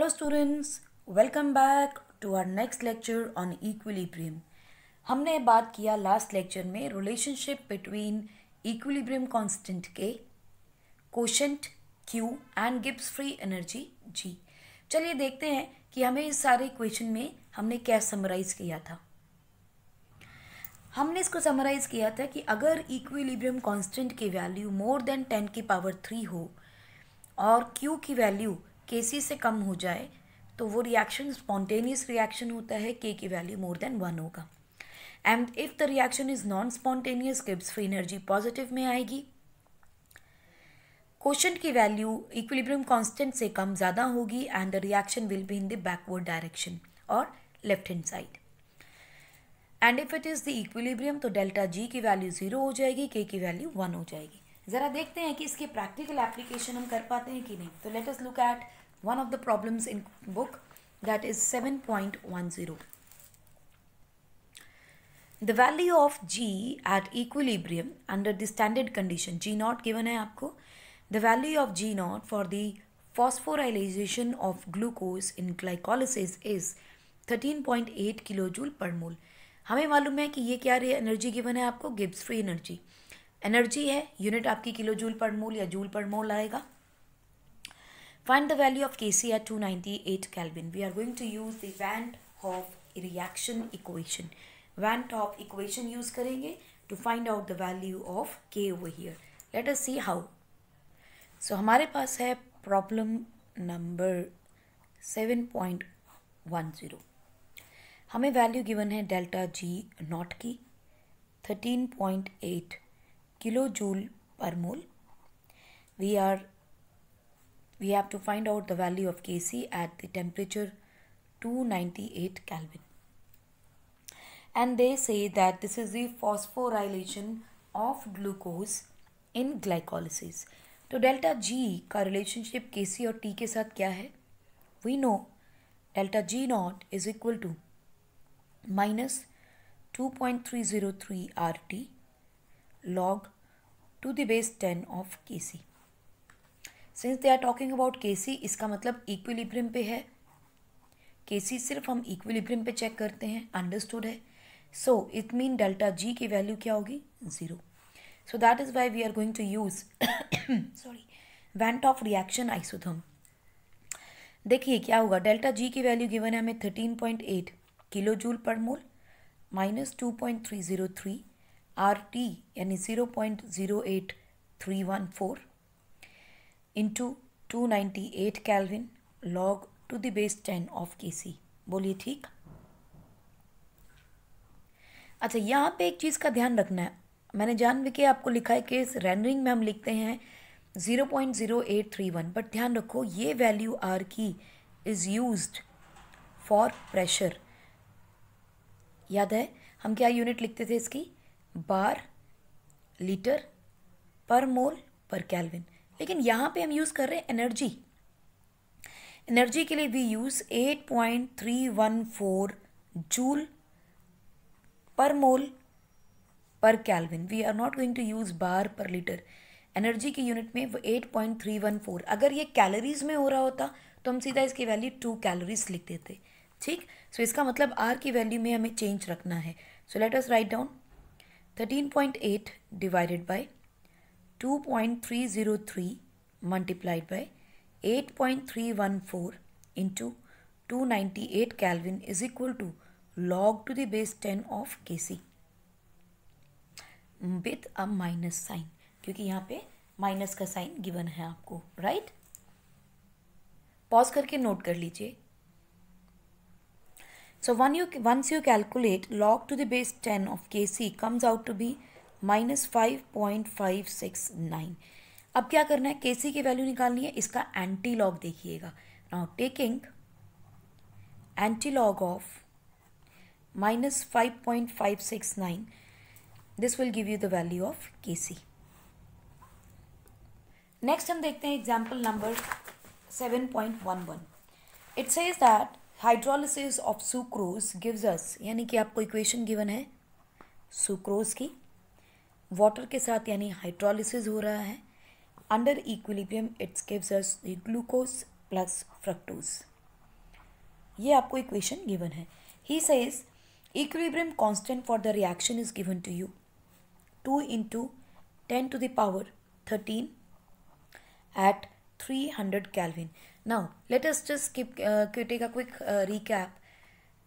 Hello students welcome back to our next lecture on equilibrium हमने बात किया last lecture में relationship between equilibrium constant K quotient Q and Gibbs free energy G चलिए देखते हैं कि हमें इस सारे क्वेश्चन में हमने क्या समराइज़ किया था हमने इसको समराइज़ किया था कि अगर इक्विलिब्रियम कांस्टेंट की वैल्यू मोर देन टेन की पावर थ्री हो और क्यू की वैल्यू के सी से कम हो जाए तो वो रिएक्शन स्पॉन्टेनियस रिएक्शन होता है के की वैल्यू मोर देन वन होगा and if the reaction is non spontaneous Gibbs free energy positive में आएगी क्वेश्चन की वैल्यू इक्विलिब्रियम कांस्टेंट से कम ज़्यादा होगी and the reaction will be in the backward direction और left hand side and if it is the equilibrium तो delta G की वैल्यू ज़ीरो हो जाएगी के की वैल्यू वन हो जाएगी ज़रा देखते हैं कि इसके प्रैक्टिकल एप्लीकेशन हम कर पाते हैं कि नहीं तो let us look at one of the problems in book that is 7.10. The value of G at equilibrium under the standard condition G not given hai aapko The value of G not for the phosphorylation of glucose in glycolysis is 13.8 kJ per mole हमें मालूम है कि ये क्या रही energy given है आपको Gibbs free energy energy है यूनिट आपकी किलो जूल पर मोल या जूल पर मोल आएगा Find the value of Kc at 298 Kelvin. We are going to use the Van Hoff reaction equation. Van Hoff equation use karenge to find out the value of K over here. Let us see how. So hamare paas hai problem number 7.10. hame value given hai delta G not ki 13.8 kilo joule per mole we are we have to find out the value of Kc at the temperature 298 Kelvin. And they say that this is the phosphorylation of glucose in glycolysis. So, delta G ka relationship KC or T T saath kya hai? We know delta G naught is equal to minus 2.303 RT log to the base 10 of KC. Since they are talking about K C इसका मतलब equilibrium पे है के सी सिर्फ हम equilibrium पे check करते हैं अंडरस्टूड है so it mean delta G की वैल्यू क्या होगी zero so that is why we are going to use sorry van't Hoff reaction isotherm देखिए क्या होगा डेल्टा जी की वैल्यू गिवन है हमें thirteen point eight kilo joule per mole minus two point three zero three R T यानी zero point zero eight three one four into two ninety eight kelvin log to base ten of K C बोलिए ठीक अच्छा यहाँ पे एक चीज़ का ध्यान रखना है मैंने भी के आपको लिखा है कि रेंडरिंग में हम लिखते हैं zero point zero eight three one but ध्यान रखो ये वैल्यू आर की इज़ यूज्ड फॉर प्रेशर याद है हम क्या यूनिट लिखते थे इसकी बार लीटर पर मोल पर कैलविन लेकिन यहाँ पे हम यूज़ कर रहे हैं एनर्जी एनर्जी के लिए we use 8.314 joule per mole per kelvin we are not going to use bar per litre energy की यूनिट में वो 8.314 अगर ये कैलोरीज में हो रहा होता तो हम सीधा इसकी वैल्यू टू कैलोरीज लिख देते ठीक सो so, इसका मतलब आर की वैल्यू में हमें चेंज रखना है so let us write down thirteen point eight divided by 2.303 multiplied by 8.314 into 298 Kelvin is equal to log to the base 10 of Kc with a minus sign क्योंकि यहाँ पे माइनस का sign given है आपको right pause करके note कर लीजिए so one you once you calculate log to the base 10 of Kc comes out to be 0.3 minus five point five six nine अब क्या करना है के सी की वैल्यू निकालनी है इसका एंटी लॉग देखिएगा now taking antilog of minus five point five six nine this will give you the value of K C next हम देखते हैं example number seven point one one it says that hydrolysis of sucrose gives us यानी कि आपको equation given है sucrose की water के साथ यानी हाइड्रोलिसिस हो रहा है under equilibrium it's gives us glucose plus fructose ये आपको इक्वेशन गिवन है he says equilibrium constant for the reaction is given to you two into ten to the power thirteen at three hundred kelvin now let us किप keep का quick recap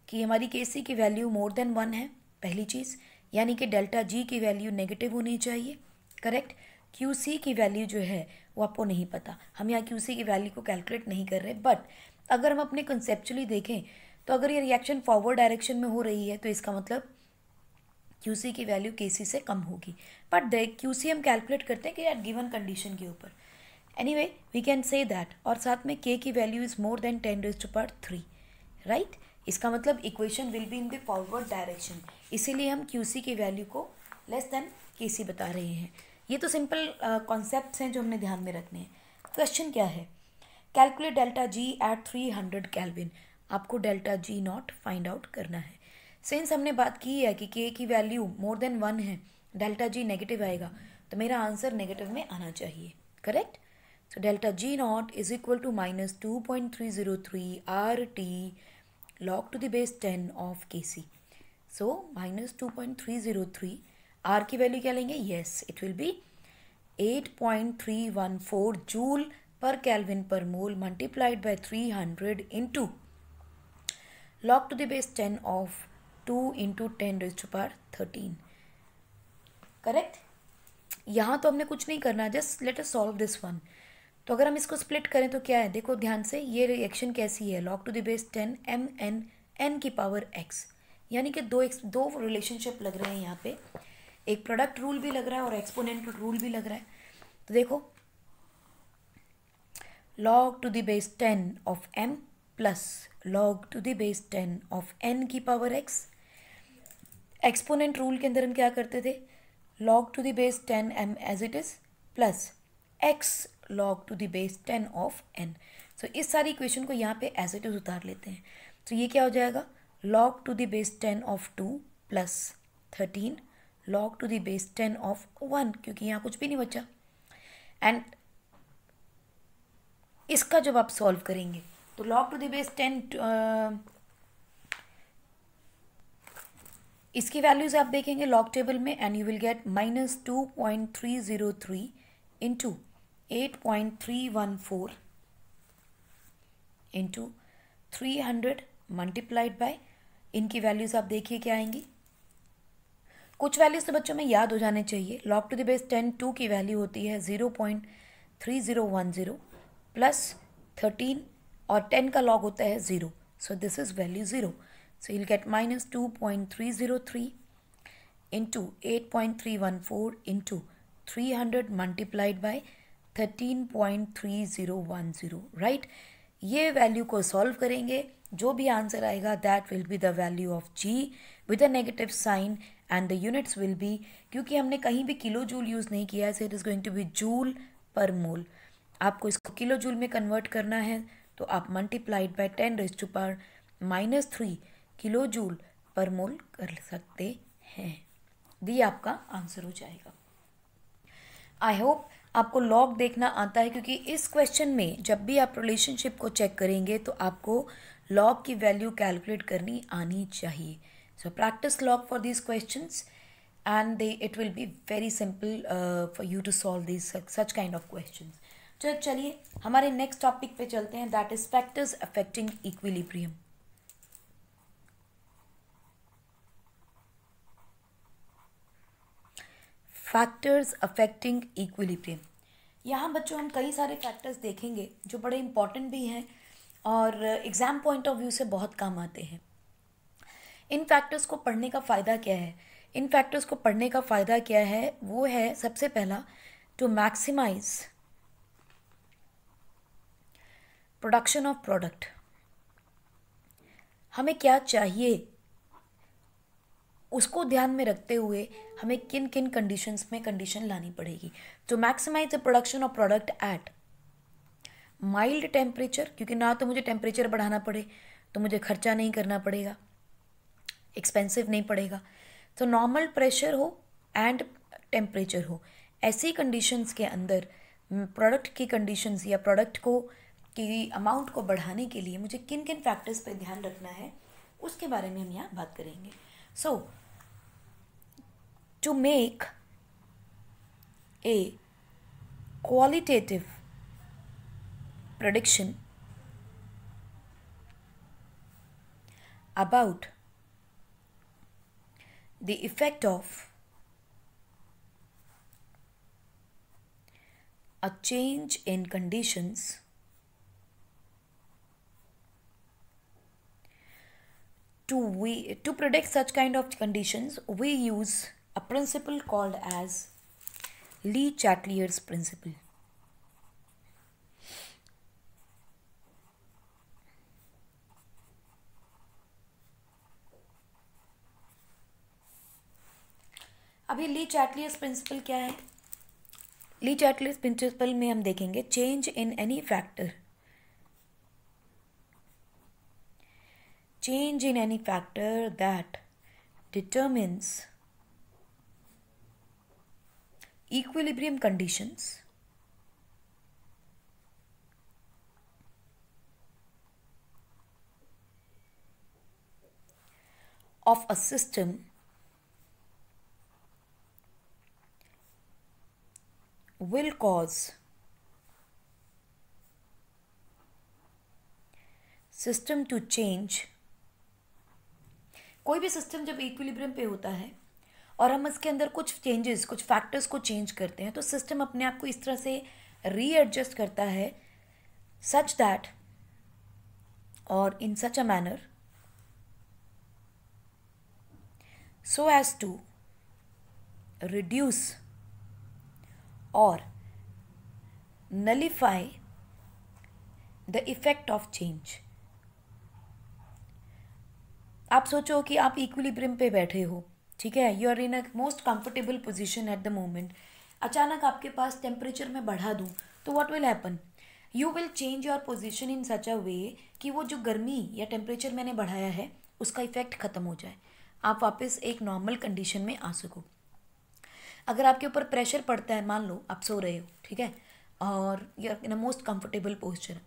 कि हमारी केसी की value more than one है पहली चीज़ यानी कि delta G की वैल्यू नेगेटिव होनी चाहिए करेक्ट क्यू सी की वैल्यू जो है वो आपको नहीं पता हम यहाँ क्यू सी की वैल्यू को कैलकुलेट नहीं कर रहे बट अगर हम अपने कंसेप्चुअली देखें तो अगर ये रिएक्शन फॉरवर्ड डायरेक्शन में हो रही है तो इसका मतलब क्यू सी की वैल्यू के सी से कम होगी बट दे क्यू सी हम कैलकुलेट करते हैं कि एट गिवन कंडीशन के ऊपर anyway we can say that और साथ में के की value is more than ten raise to पर थ्री राइट इसका मतलब equation will be in the forward direction इसीलिए हम क्यू सी की वैल्यू को लेस देन के सी बता रहे हैं ये तो सिंपल कॉन्सेप्ट हैं जो हमने ध्यान में रखने हैं क्वेश्चन क्या है calculate delta G at three hundred kelvin आपको delta G not find out करना है सेंस हमने बात की है कि के की वैल्यू मोर देन वन है डेल्टा जी नेगेटिव आएगा तो मेरा आंसर नेगेटिव में आना चाहिए correct so delta G not is equal to minus two point three zero three R T log to the base 10 of kc so minus 2.303 r की value क्या लेंगे yes it will be 8.314 joule per kelvin per mole multiplied by 300 hundred into log to the base 10 of 2 into ten raise to thirteen correct यहाँ तो हमने कुछ नहीं करना just let us solve this one तो अगर हम इसको स्प्लिट करें तो क्या है देखो ध्यान से ये रिएक्शन कैसी है log to the base ten M N N की पावर एक्स यानी कि दो एक्स दो रिलेशनशिप लग रहे हैं यहाँ पे एक प्रोडक्ट रूल भी लग रहा है और एक्सपोनेंट रूल भी लग रहा है तो देखो log to the base ten of M plus log to the base ten of N की पावर एक्स एक्सपोनेंट रूल के अंदर हम क्या करते थे log to the base ten M as it is plus X log to the base ten of N so इस सारी equation को यहाँ पे एज इट इज उतार लेते हैं तो so, ये क्या हो जाएगा log to the base ten of two plus thirteen log to the base ten of one क्योंकि यहाँ कुछ भी नहीं बचा एंड इसका जब आप सॉल्व करेंगे तो log to the base ten इसकी वैल्यूज़ आप देखेंगे लॉग टेबल में and you will get minus two point three zero three into eight point three one four into three hundred multiplied by इनकी values आप देखिए क्या आएंगी कुछ वैल्यूज़ तो बच्चों में याद हो जाने चाहिए log to the base ten two की वैल्यू होती है zero point three zero one zero plus thirteen और टेन का लॉग होता है zero so this is value zero so you'll get minus two point three zero three into eight point three one four into three hundred multiplied by thirteen point three zero one zero right ये value को solve करेंगे जो भी answer आएगा that will be the value of G with a negative sign and the units will be क्योंकि हमने कहीं भी किलो जूल यूज़ नहीं किया है so it is going to be joule per mole आपको इसको किलो जूल में कन्वर्ट करना है तो आप multiplied by ten raise to पर minus three kilo joule per mole कर सकते हैं दी आपका आंसर हो जाएगा आई होप आपको लॉग देखना आता है क्योंकि इस क्वेश्चन में जब भी आप रिलेशनशिप को चेक करेंगे तो आपको लॉग की वैल्यू कैलकुलेट करनी आनी चाहिए so practice log for these question and they it will be very simple for you to solve this such kind of question चलिए हमारे नेक्स्ट टॉपिक पे चलते हैं that is factors affecting equilibrium factors affecting equilibrium यहाँ बच्चों हम कई सारे फैक्टर्स देखेंगे जो बड़े इंपॉर्टेंट भी हैं और एग्ज़ाम पॉइंट ऑफ व्यू से बहुत काम आते हैं इन फैक्टर्स को पढ़ने का फ़ायदा क्या है इन फैक्टर्स को पढ़ने का फ़ायदा क्या है वो है सबसे पहला to maximize production of product हमें क्या चाहिए उसको ध्यान में रखते हुए हमें किन किन कंडीशंस में कंडीशन लानी पड़ेगी तो maximize the production of product at mild temperature क्योंकि ना तो मुझे टेम्परेचर बढ़ाना पड़े तो मुझे खर्चा नहीं करना पड़ेगा एक्सपेंसिव नहीं पड़ेगा तो नॉर्मल प्रेशर हो एंड टेम्परेचर हो ऐसी कंडीशंस के अंदर प्रोडक्ट की कंडीशंस या प्रोडक्ट को की अमाउंट को बढ़ाने के लिए मुझे किन किन फैक्टर्स पर ध्यान रखना है उसके बारे में हम यहाँ बात करेंगे सो so, to make a qualitative prediction about the effect of a change in conditions to we to predict such kind of conditions we use a principle called as Lee Chatelier's principle. अभी ली चैटलियस principal क्या है ली चैटलियस principal में हम देखेंगे change in any factor change in any factor that determines equilibrium conditions of a system will cause system to change कोई भी system जब equilibrium पे होता है और हम इसके अंदर कुछ चेंजेस कुछ फैक्टर्स को चेंज करते हैं तो सिस्टम अपने आप को इस तरह से रीएडजस्ट करता है सच दैट और in such a manner so as to reduce और nullify the effect of change आप सोचो कि आप इक्विलिब्रियम पे बैठे हो ठीक है you are in a most comfortable position at the moment अचानक आपके पास टेम्परेचर में बढ़ा दूँ तो what will happen you will change your position in such a way कि वो जो गर्मी या टेम्परेचर मैंने बढ़ाया है उसका इफेक्ट ख़त्म हो जाए आप वापस एक नॉर्मल कंडीशन में आ सको अगर आपके ऊपर प्रेशर पड़ता है मान लो आप सो रहे हो ठीक है और you are in a most comfortable posture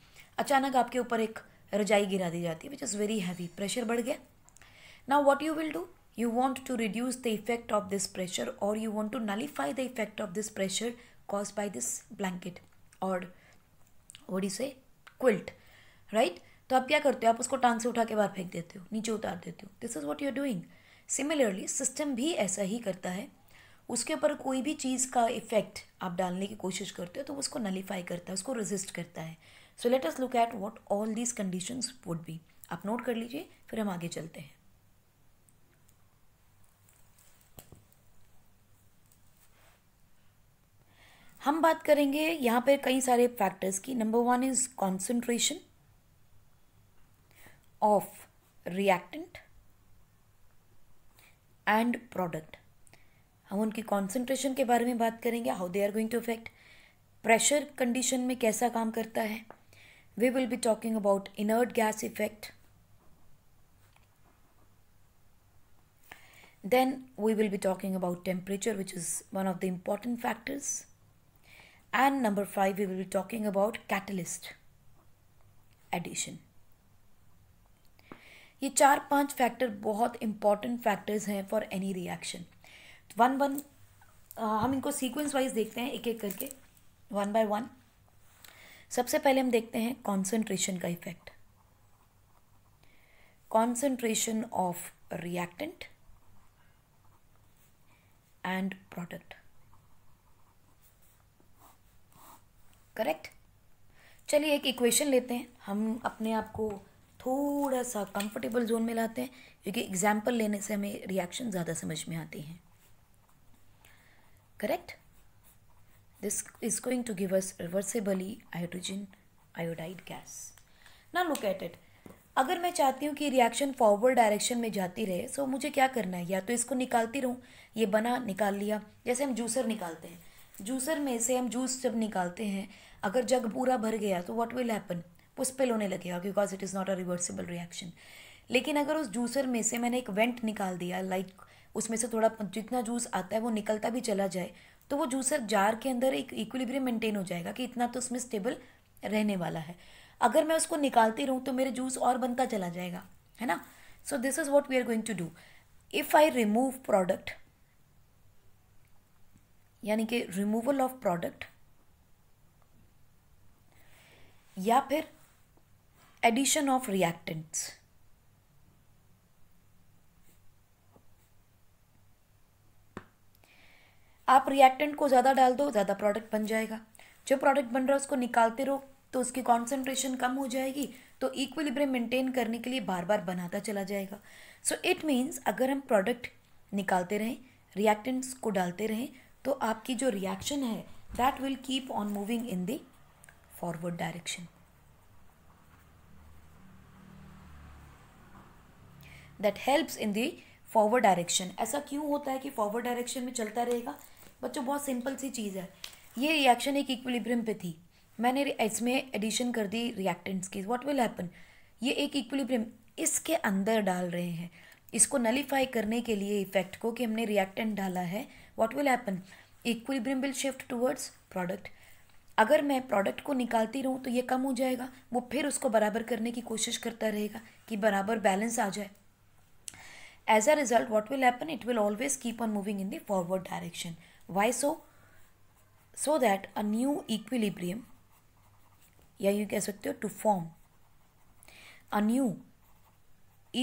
अचानक आपके ऊपर एक रजाई गिरा दी जाती है which is very heavy pressure बढ़ गया now what you will do you want to reduce the effect of this pressure or you want to nullify the effect of this pressure caused by this blanket or what do you say quilt right तो आप क्या करते हो आप उसको टांग से उठा के बाहर फेंक देते हो नीचे उतार देते हो this is what you are doing similarly system भी ऐसा ही करता है उसके ऊपर कोई भी चीज़ का इफेक्ट आप डालने की कोशिश करते हो तो उसको नलीफाई करता है उसको रेजिस्ट करता है so let us look at what all these conditions would be आप नोट कर लीजिए फिर हम आगे चलते हैं हम बात करेंगे यहाँ पर कई सारे फैक्टर्स की number one is concentration of reactant and product हम उनकी कॉन्सेंट्रेशन के बारे में बात करेंगे how they are going to affect pressure condition में कैसा काम करता है we will be talking about inert gas effect then we will be talking about temperature which is one of the important factors and number 5 we will be talking about catalyst addition ये चार पांच factor बहुत important factors हैं for any reaction one one हम इनको sequence wise देखते हैं एक एक करके वन बाय वन सबसे पहले हम देखते हैं कंसंट्रेशन का effect concentration of reactant and product correct चलिए एक इक्वेशन लेते हैं हम अपने आप को थोड़ा सा कंफर्टेबल जोन में लाते हैं क्योंकि एग्जाम्पल लेने से हमें रिएक्शन ज़्यादा समझ में आती हैं correct this is going to give us reversibly hydrogen iodide gas ना लुक एट इट अगर मैं चाहती हूँ कि रिएक्शन फॉरवर्ड डायरेक्शन में जाती रहे सो मुझे क्या करना है या तो इसको निकालती रहूँ ये बना निकाल लिया जैसे हम जूसर निकालते हैं जूसर में से हम जूस जब निकालते हैं अगर जग पूरा भर गया तो वॉट विल हैपन वो स्पिल होने लगेगा because it is not a reversible reaction लेकिन अगर उस जूसर में से मैंने एक वेंट निकाल दिया लाइक like, उसमें से थोड़ा जितना जूस आता है वो निकलता भी चला जाए तो वो जूसर जार के अंदर एक इक्विलिब्रियम मेंटेन हो जाएगा कि इतना तो उसमें स्टेबल रहने वाला है अगर मैं उसको निकालती रहूँ तो मेरे जूस और बनता चला जाएगा है ना so this is what we are going to do if I remove product यानी कि रिमूवल ऑफ प्रोडक्ट या फिर एडिशन ऑफ रिएक्टेंट्स आप रिएक्टेंट को ज़्यादा डाल दो ज़्यादा प्रोडक्ट बन जाएगा जो प्रोडक्ट बन रहा है उसको निकालते रहो तो उसकी कॉन्सेंट्रेशन कम हो जाएगी तो इक्विलिब्रियम मेंटेन करने के लिए बार बार बनाता चला जाएगा सो इट मीन्स अगर हम प्रोडक्ट निकालते रहें रिएक्टेंट्स को डालते रहें तो आपकी जो रिएक्शन है that will keep on moving in the forward direction. That helps in the forward direction ऐसा क्यों होता है कि फॉरवर्ड डायरेक्शन में चलता रहेगा बच्चों बहुत सिंपल सी चीज़ है ये रिएक्शन एक इक्विलिब्रियम पे थी मैंने इसमें एडिशन कर दी रिएक्टेंट्स की व्हाट विल हैपन ये एक इक्विलिब्रियम इसके अंदर डाल रहे हैं इसको नलीफाई करने के लिए इफेक्ट को कि हमने रिएक्टेंट डाला है what will happen equilibrium will shift towards product अगर मैं प्रोडक्ट को निकालती रहूँ तो ये कम हो जाएगा वो फिर उसको बराबर करने की कोशिश करता रहेगा कि बराबर बैलेंस आ जाए as a result what will happen it will always keep on moving in the forward direction why so so that a new equilibrium या यू कह सकते हो to form a new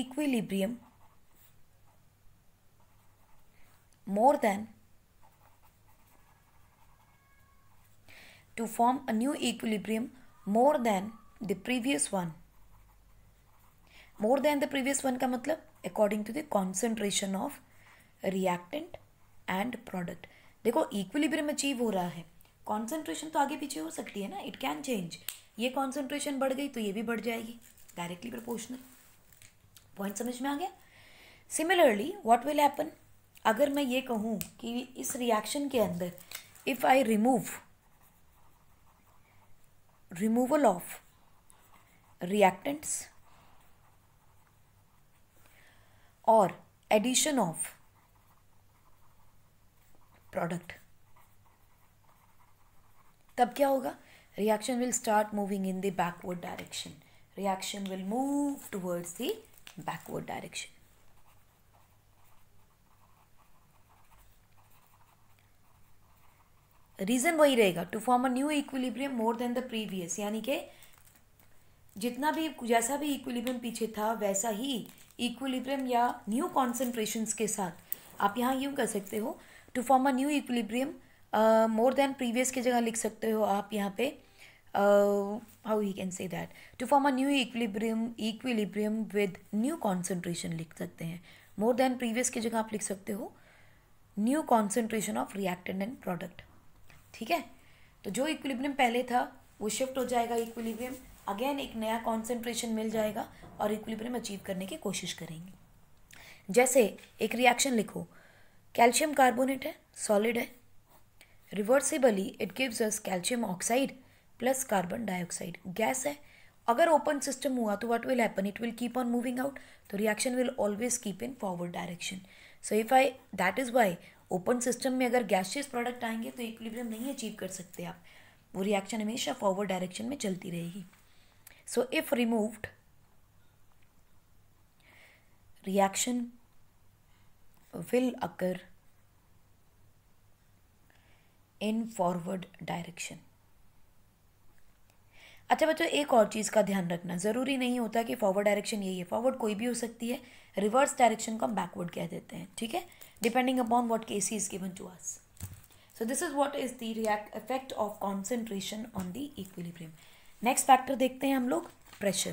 equilibrium more than to form a new equilibrium more than the previous one. More than the previous one का मतलब according to the concentration of reactant and product. देखो equilibrium achieve हो रहा है concentration तो आगे पीछे हो सकती है ना इट कैन चेंज ये कॉन्सेंट्रेशन बढ़ गई तो ये भी बढ़ जाएगी डायरेक्टली प्रोपोर्शनल पॉइंट समझ में आ गया सिमिलरली व्हाट विल हैपन अगर मैं ये कहूँ कि इस रिएक्शन के अंदर if I remove removal of reactants or addition of product tab kya hoga reaction will start moving in the backward direction reaction will move towards the backward direction reason वही रहेगा to form a new equilibrium more than the previous यानी कि जितना भी जैसा भी equilibrium पीछे था वैसा ही इक्विलिब्रियम या न्यू कॉन्सेंट्रेशन के साथ आप यहाँ यूँ कर सकते हो to form a new equilibrium more than previous की जगह लिख सकते हो आप यहाँ पे how you can say that to form a new equilibrium equilibrium with new concentration लिख सकते हैं मोर देन प्रीवियस की जगह आप लिख सकते हो new concentration of reactant and product ठीक है तो जो इक्विलिब्रियम पहले था वो शिफ्ट हो जाएगा इक्विलिब्रियम अगेन एक नया कॉन्सेंट्रेशन मिल जाएगा और इक्विलिब्रियम अचीव करने की कोशिश करेंगे जैसे एक रिएक्शन लिखो कैल्शियम कार्बोनेट है सॉलिड है reversibly it gives us calcium oxide plus carbon dioxide gas है अगर ओपन सिस्टम हुआ तो what will happen it will keep on moving out तो reaction will always keep in forward direction so if I that is why open system में अगर gaseous product आएंगे तो equilibrium नहीं अचीव कर सकते आप वो रिएक्शन हमेशा फॉरवर्ड डायरेक्शन में चलती रहेगी so if removed reaction will occur in forward direction अच्छा बच्चों एक और चीज़ का ध्यान रखना ज़रूरी नहीं होता कि फॉरवर्ड डायरेक्शन यही है फॉरवर्ड कोई भी हो सकती है रिवर्स डायरेक्शन को हम बैकवर्ड कह देते हैं ठीक है depending upon what KC is given to us. So this is what is the react effect of concentration on the equilibrium. next factor dekhte hain hum log pressure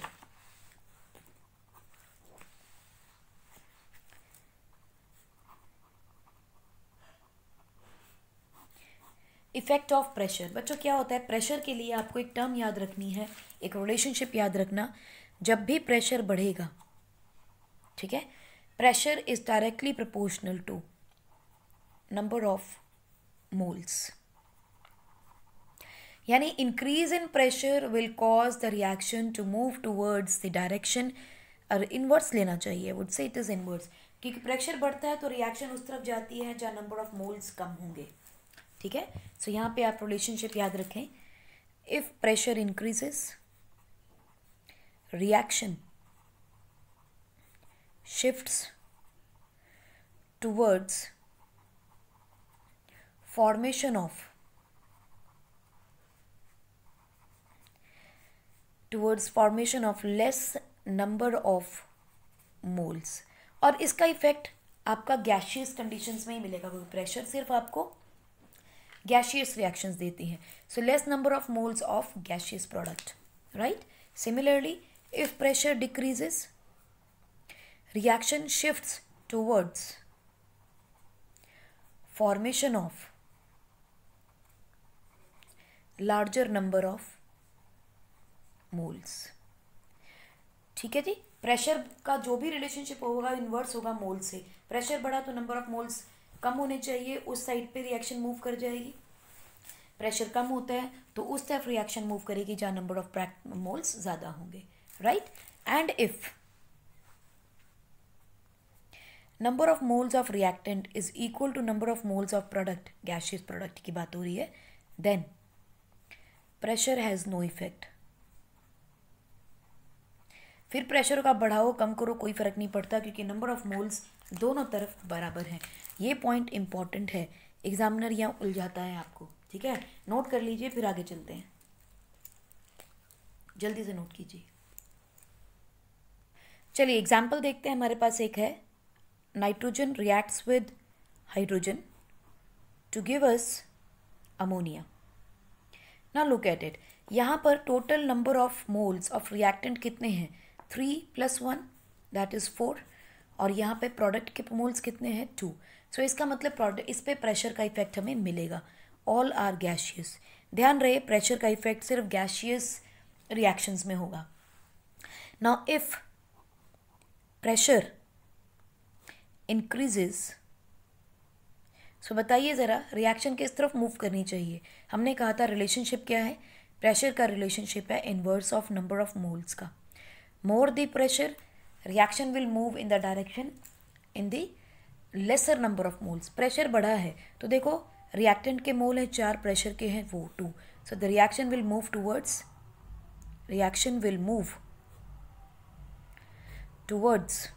effect of pressure बच्चों क्या होता है pressure के लिए आपको एक term याद रखनी है एक रिलेशनशिप याद रखना जब भी प्रेशर बढ़ेगा ठीक है pressure is directly proportional to number of moles. Yani increase in pressure will cause the reaction to move towards the direction और इनवर्स लेना चाहिए would say it is inwards ki pressure badhta hai to reaction us taraf jati hai jahan number of moles kam honge theek hai so yahan pe aap relationship yaad rakhein if pressure increases reaction shifts towards formation of towards formation of less number of moles और इसका effect आपका gaseous conditions में ही मिलेगा क्योंकि pressure सिर्फ आपको gaseous reactions देती हैं so less number of moles of gaseous product right similarly if pressure decreases reaction shifts towards formation of larger number of moles ठीक है जी प्रेशर का जो भी रिलेशनशिप होगा इन्वर्स होगा मोल से प्रेशर बढ़ा तो नंबर ऑफ मोल्स कम होने चाहिए उस साइड पे रिएक्शन मूव कर जाएगी प्रेशर कम होता है तो उस तरफ रिएक्शन मूव करेगी जहाँ नंबर ऑफ मोल्स ज़्यादा होंगे right and if number of moles of reactant is equal to number of moles of product gaseous product की बात हो रही है then pressure has no effect फिर प्रेशर का बढ़ाओ कम करो कोई फ़र्क नहीं पड़ता क्योंकि नंबर ऑफ मोल्स दोनों तरफ बराबर हैं ये पॉइंट इंपॉर्टेंट है एग्जामिनर यहाँ उलझाता है आपको ठीक है नोट कर लीजिए फिर आगे चलते हैं जल्दी से नोट कीजिए चलिए एग्जाम्पल देखते हैं हमारे पास एक है nitrogen reacts with hydrogen to give us ammonia. Now look at it. यहाँ पर total number of moles of reactant कितने हैं three plus one that is four और यहाँ पे प्रोडक्ट के मोल्स कितने हैं टू सो so, इसका मतलब प्रोडक्ट इस पर प्रेशर का इफेक्ट हमें मिलेगा ऑल आर गैशियस ध्यान रहे प्रेशर का इफेक्ट सिर्फ गैशियस रिएक्शंस में होगा now if pressure increases so बताइए ज़रा रिएक्शन किस तरफ मूव करनी चाहिए हमने कहा था रिलेशनशिप क्या है प्रेशर का रिलेशनशिप है inverse of number of moles का more the pressure reaction will move in the direction in the lesser number of moles pressure बढ़ा है तो देखो रिएक्टेंट के मोल हैं चार प्रेशर के हैं वो two so the reaction will move towards reaction will move towards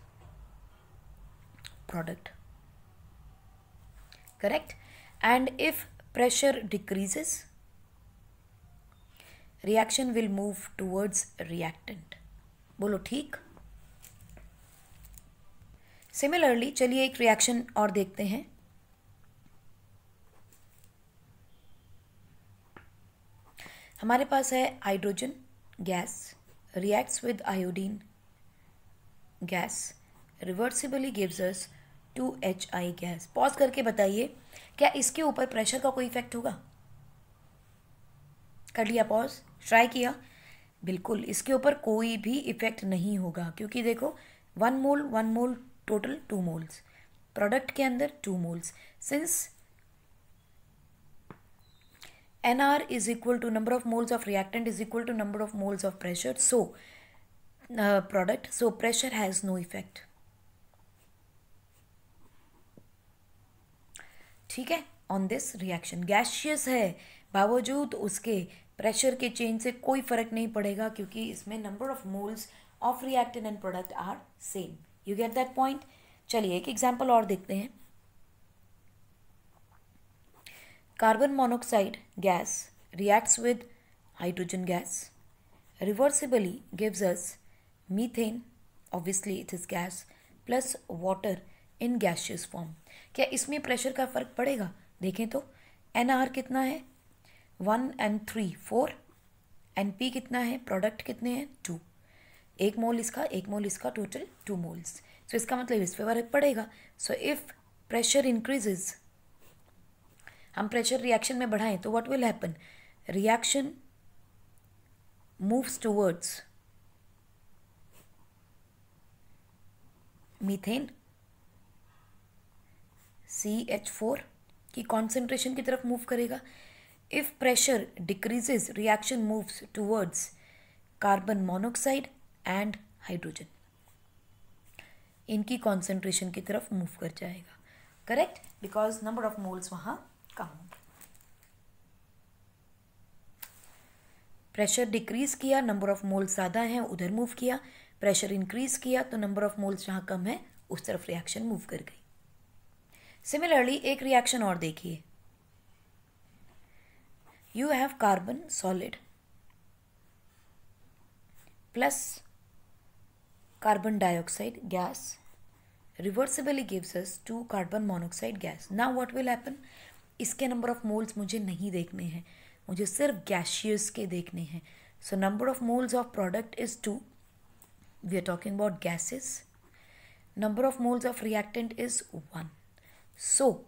product correct and if pressure decreases reaction will move towards reactant bolo theek similarly chaliye ek reaction aur dekhte hain हमारे पास है hydrogen gas reacts with iodine gas reversibly gives us two H I gas pause करके बताइए क्या इसके ऊपर pressure का कोई इफेक्ट होगा कर लिया पॉज ट्राई किया बिल्कुल इसके ऊपर कोई भी इफेक्ट नहीं होगा क्योंकि देखो one mole one mole total two moles product के अंदर two moles since n r is equal to number of moles of reactant is equal to number of moles of pressure so product so pressure has no effect ठीक है on this reaction gaseous है बावजूद उसके pressure के change से कोई फर्क नहीं पड़ेगा क्योंकि इसमें number of moles of reactant and product are same you get that point चलिए एक एग्जाम्पल और देखते हैं carbon monoxide gas reacts with hydrogen gas reversibly gives us methane obviously it is gas plus water in gaseous form क्या इसमें pressure का फ़र्क पड़ेगा देखें तो एन आर कितना है one n three four n p कितना है प्रोडक्ट कितने हैं टू एक मोल इसका एक मोल इसका टोटल टू मोल्स सो इसका मतलब इस पर फर्क पड़ेगा सो इफ़ प्रेशर इंक्रीजेज हम प्रेशर रिएक्शन में बढ़ाएं तो what will happen reaction moves towards methane C H four की कॉन्सेंट्रेशन की तरफ मूव करेगा if pressure decreases reaction moves towards carbon monoxide and hydrogen इनकी कॉन्सेंट्रेशन की तरफ मूव कर जाएगा correct because number of moles वहाँ कम होंगे प्रेशर डिक्रीज किया नंबर ऑफ मोल्स ज़्यादा हैं उधर मूव किया प्रेशर इंक्रीज किया तो नंबर ऑफ मोल्स जहाँ कम है उस तरफ रिएक्शन मूव कर गई सिमिलरली एक रिएक्शन और देखिए you have carbon solid plus carbon dioxide gas reversibly gives us two carbon monoxide gas now what will happen इसके नंबर ऑफ मोल्स मुझे नहीं देखने हैं मुझे सिर्फ गैशियस के देखने हैं so number of moles of product is two we are talking about gases number of moles of reactant is one So,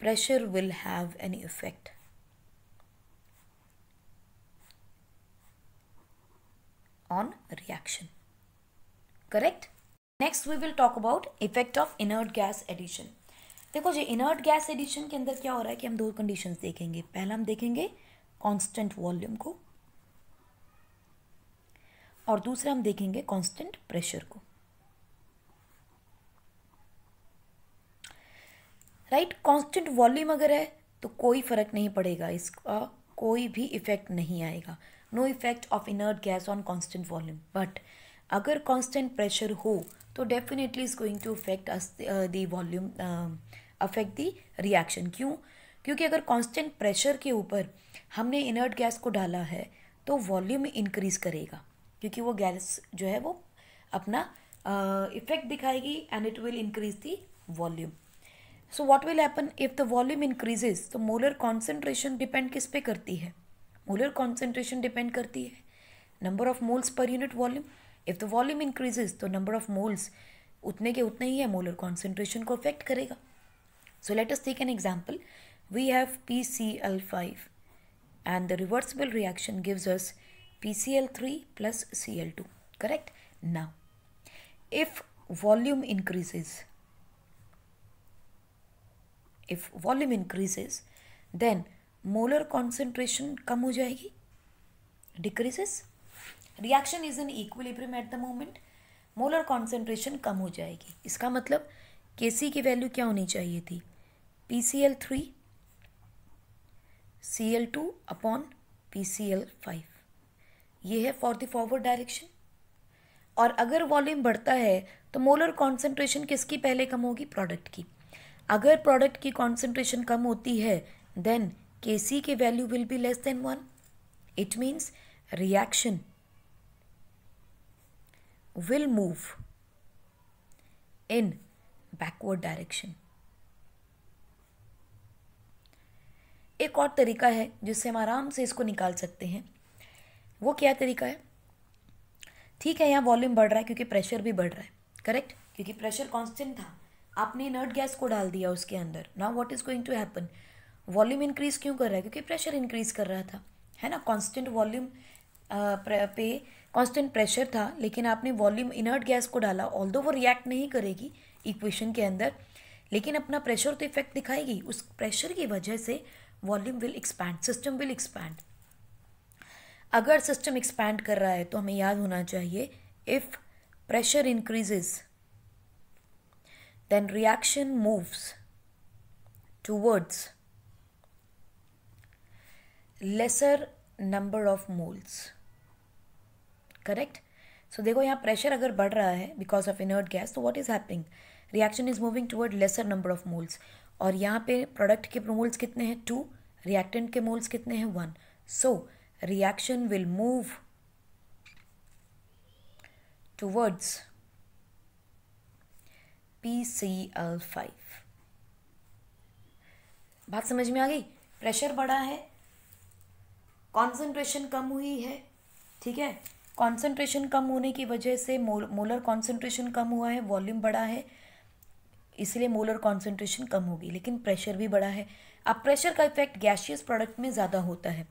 pressure will have an effect. on reaction. Correct? Next we will talk about effect of inert gas addition देखो जी inert gas addition के अंदर क्या हो रहा है कि हम दो कंडीशंस देखेंगे पहला हम देखेंगे कांस्टेंट वॉल्यूम को और दूसरा हम देखेंगे कांस्टेंट प्रेशर को राइट कांस्टेंट वॉल्यूम अगर है तो कोई फ़र्क नहीं पड़ेगा इसका कोई भी इफ़ेक्ट नहीं आएगा no effect of inert gas on constant volume but अगर कांस्टेंट प्रेशर हो तो definitely is going to effect the volume affect the reaction क्यों क्योंकि अगर कांस्टेंट प्रेशर के ऊपर हमने इनर्ट गैस को डाला है तो वॉल्यूम इंक्रीज़ करेगा क्योंकि वो गैस जो है वो अपना इफेक्ट uh, दिखाएगी and it will increase the volume so what will happen if the volume increases तो मोलर कॉन्सेंट्रेशन डिपेंड किस पे करती है मोलर कॉन्सेंट्रेशन डिपेंड करती है number of moles per unit volume if the volume increases तो number of moles उतने के उतने ही है मोलर कॉन्सेंट्रेशन को अफेक्ट करेगा so let us take an example we have P C L five and the reaction gives us P C L three plus C L two correct now if volume increases if volume increases then molar concentration कम हो जाएगी reaction is in equal equilibrium at the moment molar concentration कम हो जाएगी इसका मतलब के सी की वैल्यू क्या होनी चाहिए थी P C L three C L two upon P C L five ये है फॉर द फॉरवर्ड डायरेक्शन और अगर वॉल्यूम बढ़ता है तो मोलर कॉन्सेंट्रेशन किसकी पहले कम होगी प्रोडक्ट की अगर प्रोडक्ट की कॉन्सेंट्रेशन कम होती है देन के सी के value will be less than one it means reaction will move in backward direction एक और तरीका है जिससे हम आराम से इसको निकाल सकते हैं वो क्या तरीका है ठीक है यहाँ वॉल्यूम बढ़ रहा है क्योंकि प्रेशर भी बढ़ रहा है करेक्ट क्योंकि प्रेशर कांस्टेंट था आपने इनर्ट गैस को डाल दिया उसके अंदर now what is going to happen volume increase क्यों कर रहा है क्योंकि प्रेशर इंक्रीज़ कर रहा था है ना कॉन्स्टेंट वॉल्यूम पे कॉन्स्टेंट प्रेशर था लेकिन आपने वॉल्यूम इनर्ट गैस को डाला ऑल वो रिएक्ट नहीं करेगी इक्वेशन के अंदर लेकिन अपना प्रेशर तो इफेक्ट दिखाएगी उस प्रेशर की वजह से volume will expand system will expand अगर सिस्टम एक्सपैंड कर रहा है तो हमें याद होना चाहिए if pressure increases then reaction moves towards lesser number of moles correct so देखो यहाँ pressure अगर बढ़ रहा है because of inert gas तो what is happening reaction is moving toward lesser number of moles और यहाँ पे product के moles कितने हैं two reactant के moles कितने हैं one so reaction will move towards PCl5 बात समझ में आ गई प्रेशर बढ़ा है कॉन्सेंट्रेशन कम हुई है ठीक है कॉन्सेंट्रेशन कम होने की वजह से मोलर कॉन्सेंट्रेशन कम हुआ है वॉल्यूम बढ़ा है इसलिए मोलर कॉन्सेंट्रेशन कम होगी लेकिन प्रेशर भी बढ़ा है अब प्रेशर का इफेक्ट गैशियस प्रोडक्ट में ज़्यादा होता है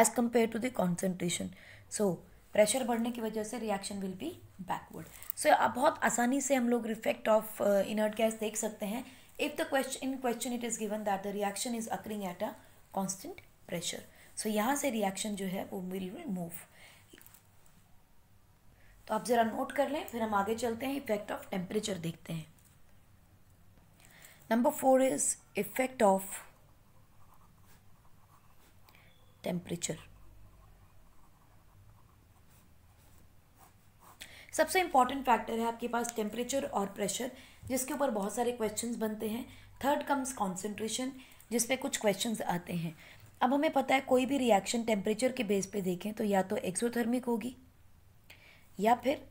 as compare to the concentration so pressure बढ़ने की वजह से reaction will be backward so so, आप बहुत आसानी से हम लोग रिफेक्ट ऑफ इनर्ट गैस देख सकते हैं if the question in question it is given that the reaction is occurring at a constant pressure so यहाँ से रिएक्शन जो है वो विल मूव तो आप ज़रा नोट कर लें फिर हम आगे चलते हैं इफेक्ट ऑफ टेम्परेचर देखते हैं number four is effect of temperature सबसे इंपॉर्टेंट फैक्टर है आपके पास टेम्परेचर और प्रेशर जिसके ऊपर बहुत सारे क्वेश्चंस बनते हैं थर्ड कम्स कॉन्सेंट्रेशन जिसपे कुछ क्वेश्चंस आते हैं अब हमें पता है कोई भी रिएक्शन टेम्परेचर के बेस पे देखें तो या तो एक्सोथर्मिक होगी या फिर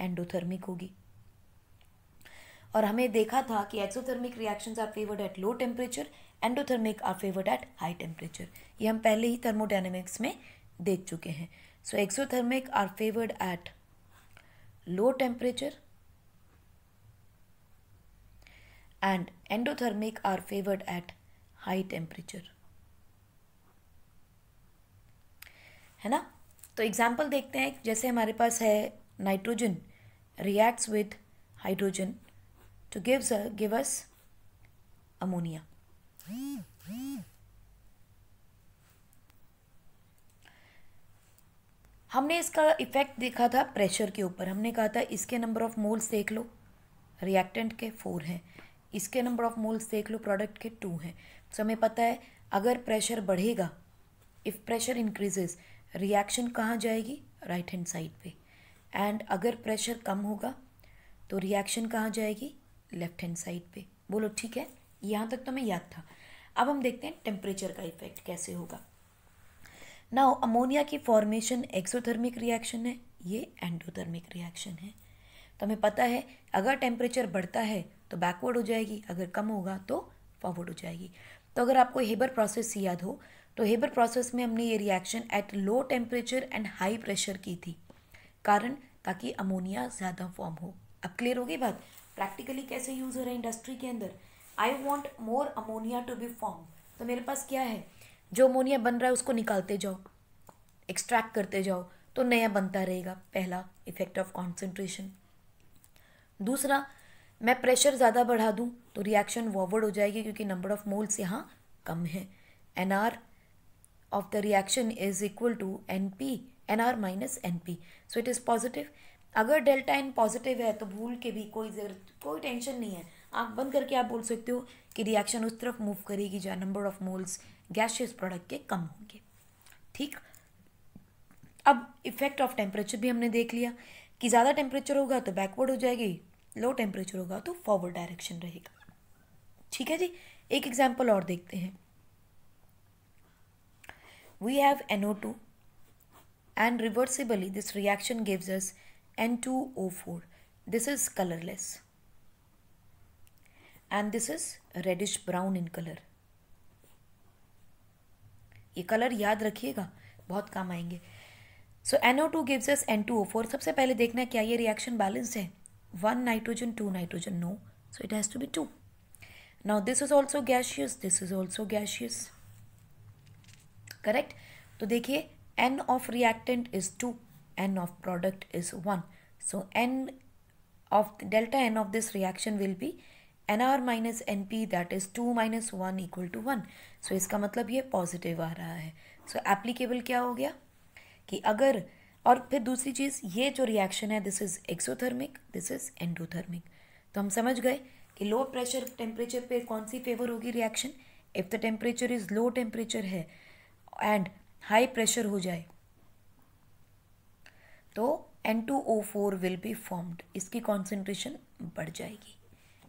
एंडोथर्मिक होगी और हमें देखा था कि exothermic reactions are favoured at low temperature endothermic are favoured at high temperature ये हम पहले ही थर्मोडाइनमिक्स में देख चुके हैं so exothermic are favoured at low temperature and endothermic are favored at high temperature है ना तो एग्जाम्पल देखते हैं जैसे हमारे पास है nitrogen reacts with hydrogen to gives give us ammonia हमने इसका इफ़ेक्ट देखा था प्रेशर के ऊपर हमने कहा था इसके नंबर ऑफ़ मोल्स देख लो रिएक्टेंट के फोर हैं इसके नंबर ऑफ़ मोल्स देख लो प्रोडक्ट के टू हैं तो हमें पता है अगर प्रेशर बढ़ेगा इफ़ प्रेशर इंक्रीजेस रिएक्शन कहाँ जाएगी राइट हैंड साइड पे एंड अगर प्रेशर कम होगा तो रिएक्शन कहाँ जाएगी लेफ्ट हैंड साइड पे बोलो ठीक है यहाँ तक तो हमें याद था अब हम देखते हैं टेम्परेचर का इफेक्ट कैसे होगा नाउ अमोनिया की फॉर्मेशन एक्सोथर्मिक रिएक्शन है ये एंडोथर्मिक रिएक्शन है तो हमें पता है अगर टेम्परेचर बढ़ता है तो बैकवर्ड हो जाएगी अगर कम होगा तो फॉरवर्ड हो जाएगी तो अगर आपको हेबर प्रोसेस याद हो तो हेबर प्रोसेस में हमने ये reaction at low temperature and high pressure की थी कारण ताकि अमोनिया ज़्यादा फॉर्म हो अब क्लियर हो गई बात प्रैक्टिकली कैसे यूज़ हो रहा है इंडस्ट्री के अंदर I want more ammonia to be form तो मेरे पास क्या है जो अमोनिया बन रहा है उसको निकालते जाओ एक्सट्रैक्ट करते जाओ तो नया बनता रहेगा पहला इफेक्ट ऑफ कॉन्सेंट्रेशन दूसरा मैं प्रेशर ज़्यादा बढ़ा दूँ तो रिएक्शन वॉवर्ड हो जाएगी क्योंकि नंबर ऑफ मोल्स यहाँ कम है n r of the reaction is equal to n P N R minus N p so it is positive अगर डेल्टा एन पॉजिटिव है तो भूल के भी कोई जरूरत कोई टेंशन नहीं है आप बंद करके आप बोल सकते हो कि रिएक्शन उस तरफ मूव करेगी जहाँ number of moles gaseous product के कम होंगे ठीक अब इफेक्ट ऑफ टेम्परेचर भी हमने देख लिया कि ज़्यादा टेम्परेचर होगा तो बैकवर्ड हो जाएगी लो टेम्परेचर होगा तो फॉरवर्ड डायरेक्शन रहेगा ठीक है जी एक एग्जाम्पल और देखते हैं we have N O two and reversibly this reaction gives us N two O four this is colourless and this is reddish brown in colour ये कलर याद रखिएगा बहुत काम आएंगे so N O two gives s N two O four सबसे पहले देखना क्या ये रिएक्शन बैलेंस है one nitrogen two nitrogen no so it has to be two now this is also gaseous this is also gaseous correct तो देखिए n of reactant is two n of product is one so n of delta n of this reaction will be n are minus N p that is two minus one equal to one so इसका मतलब ये positive आ रहा है so so, applicable क्या हो गया कि अगर और फिर दूसरी चीज़ ये जो रिएक्शन है this is exothermic this is endothermic तो हम समझ गए कि लो प्रेशर टेम्परेचर पे कौन सी फेवर होगी reaction if the temperature is low temperature है एंड हाई प्रेशर हो जाए तो N two O four will be formed इसकी कॉन्सेंट्रेशन बढ़ जाएगी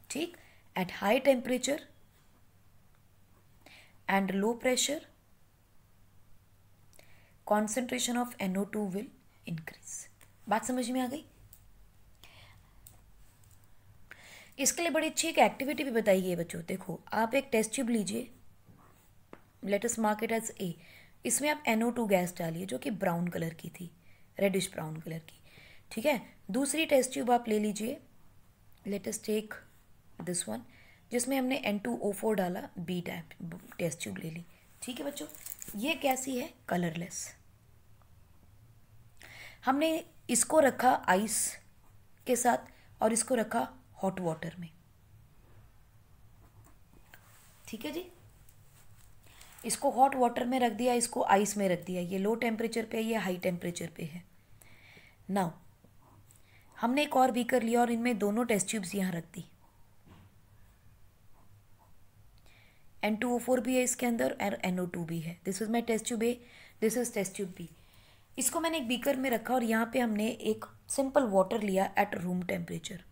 ठीक at high temperature and low pressure, concentration of NO2 will increase. बात समझ में आ गई इसके लिए बड़ी अच्छी एक एक्टिविटी भी बताई है बच्चों देखो आप एक टेस्ट ट्यूब लीजिए लेटेस्ट मार्केट एज ए इसमें आप एनओ टू गैस डालिए जो कि ब्राउन कलर की थी रेडिश ब्राउन कलर की ठीक है दूसरी टेस्ट ट्यूब आप ले लीजिए लेटेस्ट एक दिस वन जिसमें हमने एन टू ओ फोर डाला बी टाइप टेस्ट ट्यूब ले ली ठीक है बच्चों ये कैसी है कलरलेस हमने इसको रखा आइस के साथ और इसको रखा हॉट वाटर में ठीक है जी इसको हॉट वाटर में रख दिया इसको आइस में रख दिया ये लो टेम्परेचर पे है ये हाई टेम्परेचर पे है नाउ हमने एक और बीकर लिया और इनमें दोनों टेस्ट ट्यूब्स यहाँ रख दी एन टू ओ फोर भी है इसके अंदर और एन ओ टू भी है this is my test tube A this is test tube B इसको मैंने एक बीकर में रखा और यहाँ पे हमने एक सिंपल वाटर लिया एट रूम टेम्परेचर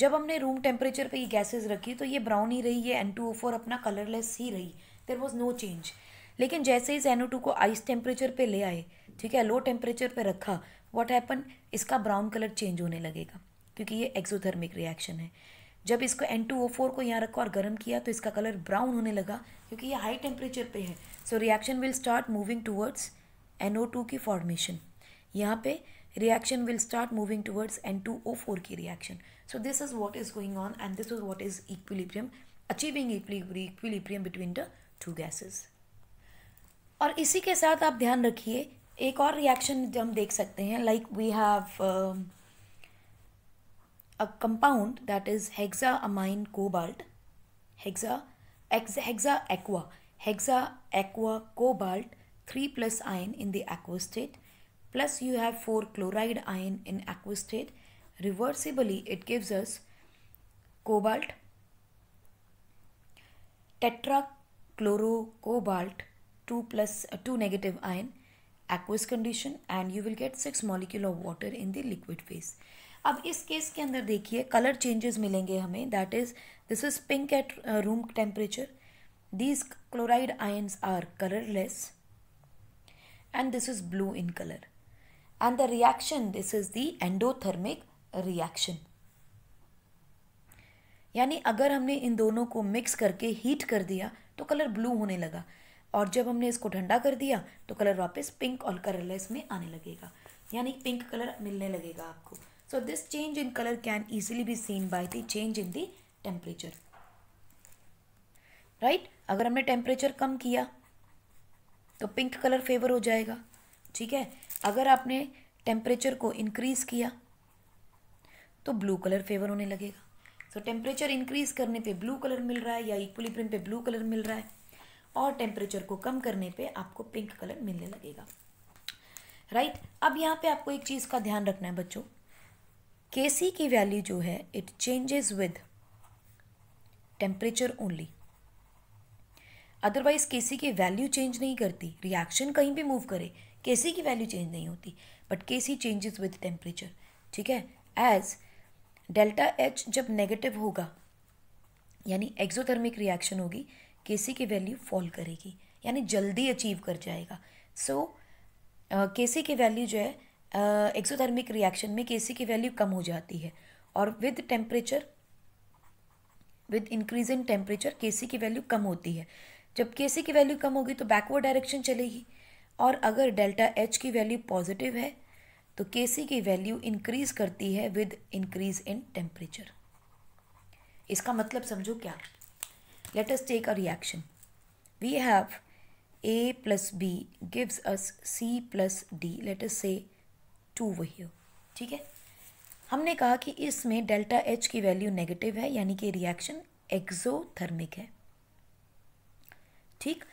जब हमने रूम टेम्परेचर पे ये गैसेस रखी तो ये ब्राउन ही रही है एन टू ओ फोर अपना कलरलेस ही रही देर वॉज नो चेंज लेकिन जैसे इस एन ओ टू को आइस टेम्परेचर पे ले आए ठीक है लो टेम्परेचर पे रखा वॉट हैपन इसका ब्राउन कलर चेंज होने लगेगा क्योंकि ये एक्सोथर्मिक रिएक्शन है जब इसको एन टू ओ फोर को यहाँ रखा और गर्म किया तो इसका कलर ब्राउन होने लगा क्योंकि ये हाई टेम्परेचर पे है so reaction will start moving towards N O two की फॉर्मेशन यहाँ पे reaction will start moving towards N two O four की reaction so this is what is going on and this is what is equilibrium achieving equilibrium between the two gases और इसी के साथ आप ध्यान रखिए एक और रिएक्शन हम देख सकते हैं like we have a compound that is hexaamine cobalt, hexa, hexa aqua, hexa aqua cobalt 3 plus ion in the aqueous state plus you have 4 chloride ion in aqueous state. Reversibly it gives us cobalt, tetrachlorocobalt 2 plus uh, 2 negative ion aqueous condition and you will get 6 molecule of water in the liquid phase. अब इस case के अंदर देखिए colour changes मिलेंगे हमें that is this is pink at room temperature these chloride ions are colourless and this is blue in colour and the reaction this is the endothermic reaction यानी अगर हमने इन दोनों को मिक्स करके हीट कर दिया तो कलर ब्लू होने लगा और जब हमने इसको ठंडा कर दिया तो कलर वापस पिंक और कलरलेस में आने लगेगा यानी पिंक कलर मिलने लगेगा आपको So this change in color can easily be seen by the change in the temperature. Right right? अगर हमने टेम्परेचर कम किया तो पिंक कलर फेवर हो जाएगा ठीक है अगर आपने टेम्परेचर को इंक्रीज़ किया तो ब्लू कलर फेवर होने लगेगा सो टेम्परेचर इंक्रीज़ करने पे ब्लू कलर मिल रहा है या इक्वली प्रिंट पे ब्लू कलर मिल रहा है और टेम्परेचर को कम करने पे आपको पिंक कलर मिलने लगेगा राइट right? अब यहाँ पे आपको एक चीज़ का ध्यान रखना है बच्चों के सी की वैल्यू जो है it changes with temperature only otherwise K सी की वैल्यू चेंज नहीं करती रिएक्शन कहीं भी मूव करे के सी की वैल्यू चेंज नहीं होती बट के सी चेंजेस विद टेम्परेचर ठीक है एज डेल्टा एच जब नेगेटिव होगा यानी एक्जोथर्मिक रिएक्शन होगी के सी की वैल्यू फॉल करेगी यानी जल्दी अचीव कर जाएगा सो so, के सी की वैल्यू जो है एक्सोथर्मिक रिएक्शन में के सी की वैल्यू कम हो जाती है और with temperature with increase in temperature K सी की वैल्यू कम होती है जब के सी की वैल्यू कम होगी तो बैकवर्ड डायरेक्शन चलेगी और अगर डेल्टा एच की वैल्यू पॉजिटिव है तो के सी की वैल्यू इंक्रीज करती है विद इंक्रीज इन टेम्परेचर इसका मतलब समझो क्या let us take a reaction we have A plus B gives us C plus D let us say to वही हो ठीक है हमने कहा कि इसमें डेल्टा एच की वैल्यू नेगेटिव है यानी कि रिएक्शन एक्सोथर्मिक है ठीक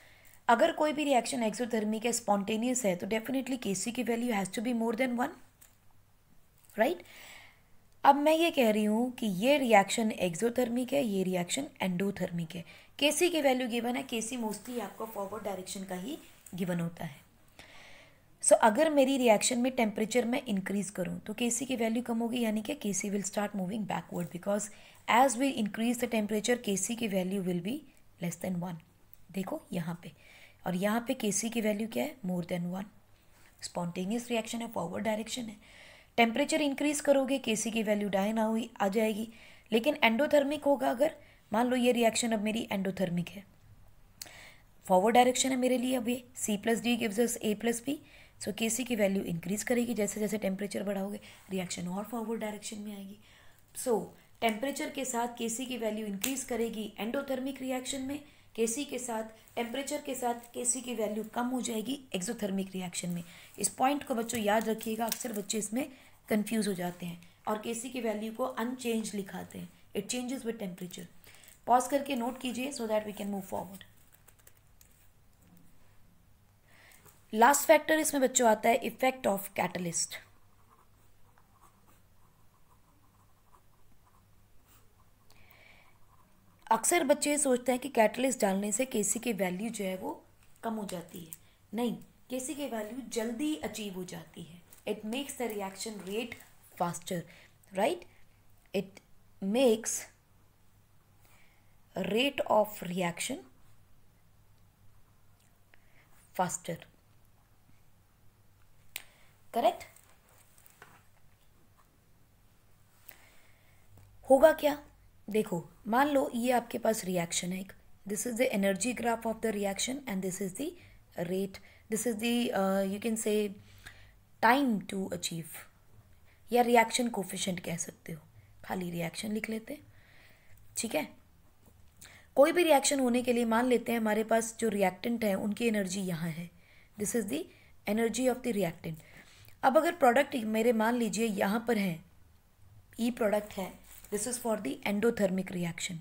अगर कोई भी रिएक्शन एक्सोथर्मिक है स्पॉन्टेनियस है तो डेफिनेटली के की value has to be more than one right अब मैं ये कह रही हूँ कि ये रिएक्शन एक्सोथर्मिक है ये रिएक्शन एंडोथर्मिक है के की वैल्यू गिवन है के मोस्टली आपको फॉरवर्ड डायरेक्शन का ही गिवन होता है सो so, अगर मेरी रिएक्शन में टेम्परेचर मैं इंक्रीज़ करूँ तो के सी की वैल्यू कम होगी यानी कि K C will start moving backward because as we increase the temperature K सी की value will be less than one देखो यहाँ पे और यहाँ पे के सी की वैल्यू क्या है more than one spontaneous reaction है फॉरवर्ड डायरेक्शन है टेम्परेचर इंक्रीज़ करोगे के सी की वैल्यू डाइन हुई आ जाएगी लेकिन एंडोथर्मिक होगा अगर मान लो ये रिएक्शन अब मेरी एंडोथर्मिक है फॉरवर्ड डायरेक्शन है मेरे लिए अब ये C plus D gives us A plus B so K सी की वैल्यू इंक्रीज करेगी जैसे जैसे टेम्परेचर बढ़ाओगे रिएक्शन और फॉरवर्ड डायरेक्शन में आएगी सो so, टेम्परेचर के साथ के सी की वैल्यू इंक्रीज करेगी एंडोथर्मिक रिएक्शन में के सी के साथ टेम्परेचर के साथ के सी की वैल्यू कम हो जाएगी एक्सोथर्मिक रिएक्शन में इस पॉइंट को बच्चों याद रखिएगा अक्सर बच्चे इसमें कन्फ्यूज़ हो जाते हैं और के सी की वैल्यू को अनचेंज लिखाते हैं it changes with temperature pause करके नोट कीजिए so that we can move forward last factor इसमें बच्चों आता है इफेक्ट ऑफ कैटलिस्ट अक्सर बच्चे ये सोचते हैं कि कैटलिस्ट डालने से केसी की वैल्यू जो है वो कम हो जाती है नहीं केसी की वैल्यू जल्दी अचीव हो जाती है it makes the reaction rate faster right it makes rate of reaction faster correct होगा क्या देखो मान लो ये आपके पास रिएक्शन है एक this is the energy graph of the reaction and this is the rate this is the you can say time to achieve या reaction coefficient कह सकते हो खाली रिएक्शन लिख लेते ठीक है कोई भी रिएक्शन होने के लिए मान लेते हैं हमारे पास जो रिएक्टेंट है उनकी एनर्जी यहाँ है this is the energy of the reactant अब अगर प्रोडक्ट मेरे मान लीजिए यहाँ पर है ई e प्रोडक्ट है this is for the endothermic reaction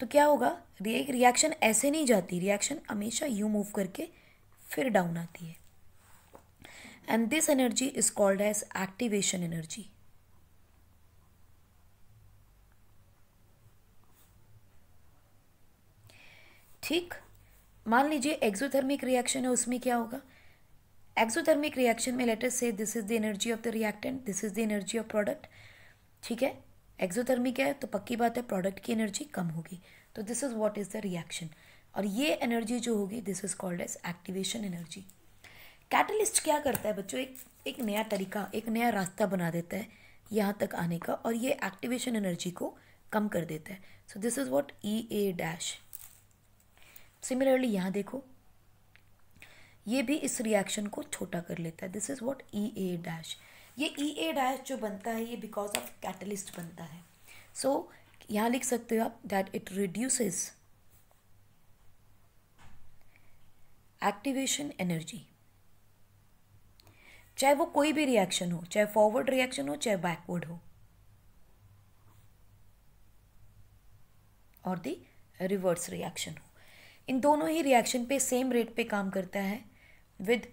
तो क्या होगा एक रिएक्शन ऐसे नहीं जाती रिएक्शन हमेशा यू मूव करके फिर डाउन आती है and this energy is called as activation energy ठीक मान लीजिए एक्सोथर्मिक रिएक्शन है उसमें क्या होगा एक्सोथर्मिक रिएक्शन में let's say this is the energy of the reactant this is the energy of product ठीक है एक्सोथर्मिक है तो पक्की बात है प्रोडक्ट की एनर्जी कम होगी तो this is what is the reaction और ये एनर्जी जो होगी this is called as activation energy catalyst क्या करता है बच्चों एक एक नया तरीका एक नया रास्ता बना देता है यहाँ तक आने का और ये एक्टिवेशन एनर्जी को कम कर देता है so this is what E A dash similarly यहाँ देखो ये भी इस रिएक्शन को छोटा कर लेता है this is what E A डैश ये ई ए डैश जो बनता है ये बिकॉज ऑफ कैटलिस्ट बनता है सो so, यहाँ लिख सकते हो आप that it reduces activation energy चाहे वो कोई भी रिएक्शन हो चाहे फॉरवर्ड रिएक्शन हो चाहे बैकवर्ड हो और दी रिवर्स रिएक्शन हो इन दोनों ही रिएक्शन पे सेम रेट पे काम करता है विद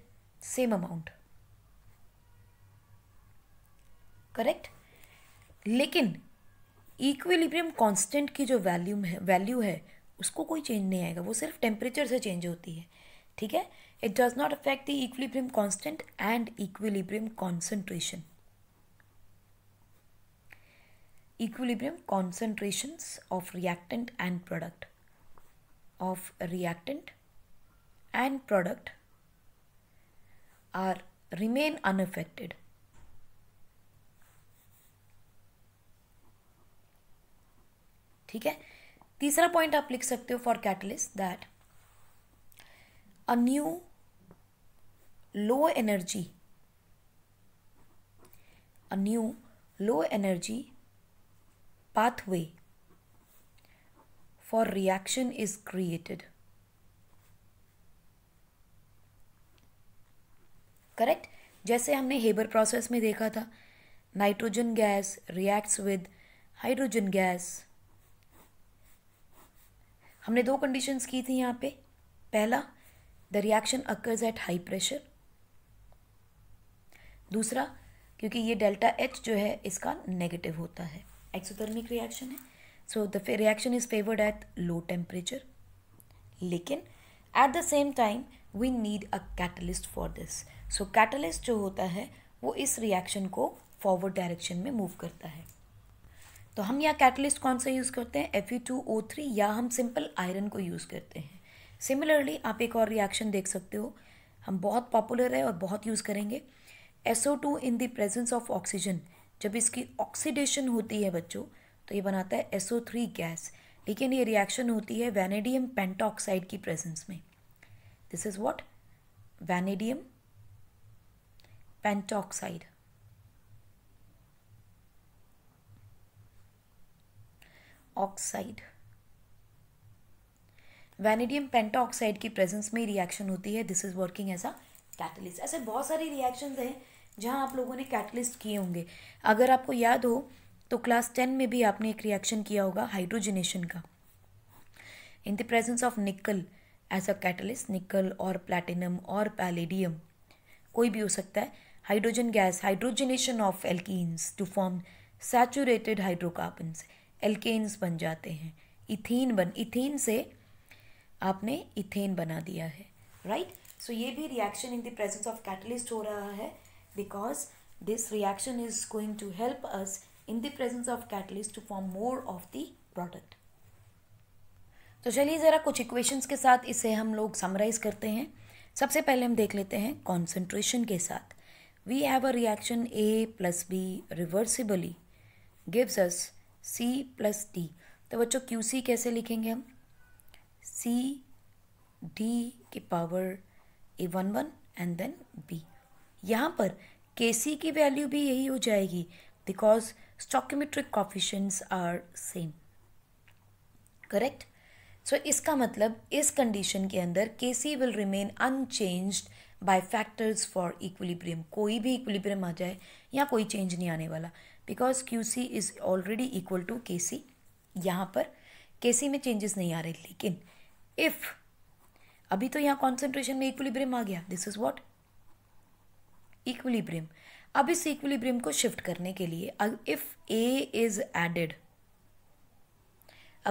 सेम अमाउंट करेक्ट लेकिन इक्विलिब्रियम कांस्टेंट की जो वैल्यू है वैल्यू है उसको कोई चेंज नहीं आएगा वो सिर्फ टेम्परेचर से चेंज होती है ठीक है it does not affect the equilibrium constant and equilibrium concentration equilibrium concentration of reactant and product of reactant and product are remain unaffected. ठीक है तीसरा पॉइंट आप लिख सकते हो for catalyst that a new low energy a new low energy pathway for reaction is created. Correct जैसे हमने Haber process में देखा था nitrogen gas reacts with hydrogen gas हमने दो कंडीशंस की थी यहाँ पे पहला the reaction occurs at high pressure दूसरा क्योंकि ये डेल्टा एच जो है इसका नेगेटिव होता है एक्सोथर्मिक रिएक्शन है so the reaction is favoured at low temperature लेकिन at the same time we need a catalyst for this so catalyst जो होता है वो इस रिएक्शन को फॉरवर्ड डायरेक्शन में मूव करता है तो हम यहाँ कैटलिस्ट कौन सा यूज़ करते हैं एफ टू ओ थ्री या हम सिंपल आयरन को यूज़ करते हैं सिमिलरली आप एक और रिएक्शन देख सकते हो हम बहुत पॉपुलर है और बहुत यूज़ करेंगे S O two in the presence of oxygen जब इसकी ऑक्सीडेशन होती है बच्चों तो ये बनाता है एसओ थ्री गैस लेकिन ये रिएक्शन होती है वैनेडियम पेंटॉक्साइड की प्रेजेंस में this is what vanadium pentoxide oxide vanadium pentaoxide की प्रेजेंस में रिएक्शन होती है this is working as a catalyst ऐसे बहुत सारे रिएक्शन हैं जहाँ आप लोगों ने कैटलिस्ट किए होंगे अगर आपको याद हो तो क्लास टेन में भी आपने एक रिएक्शन किया होगा हाइड्रोजनेशन का in the presence of nickel as a catalyst nickel और प्लैटिनम और पैलेडियम कोई भी हो सकता है hydrogen gas hydrogenation of alkenes to form saturated hydrocarbons alkanes बन जाते हैं इथेन बन इथेन से आपने इथेन बना दिया है राइट right? सो so, ये भी reaction in the presence of catalyst हो रहा है because this reaction is going to help us in the presence of catalyst to form more of the product तो चलिए ज़रा कुछ इक्वेशंस के साथ इसे हम लोग समराइज करते हैं सबसे पहले हम देख लेते हैं कॉन्सेंट्रेशन के साथ we have a reaction A plus B reversibly gives us C plus D तो बच्चों क्यू सी कैसे लिखेंगे हम सी डी की power A one one and then B यहाँ पर के सी की वैल्यू भी यही हो जाएगी because stoichiometric coefficients are same correct so इसका मतलब इस कंडीशन के अंदर K C will remain unchanged by factors for equilibrium कोई भी इक्विलिब्रियम आ जाए या कोई चेंज नहीं आने वाला because Q C is already equal to K C यहाँ पर के सी में चेंजेस नहीं आ रहे लेकिन इफ़ अभी तो यहाँ कॉन्सेंट्रेशन में इक्विलिब्रियम आ गया दिस इज़ वॉट इक्विलिब्रियम अब इस इक्विलिब्रियम को शिफ्ट करने के लिए इफ़ ए इज़ एडेड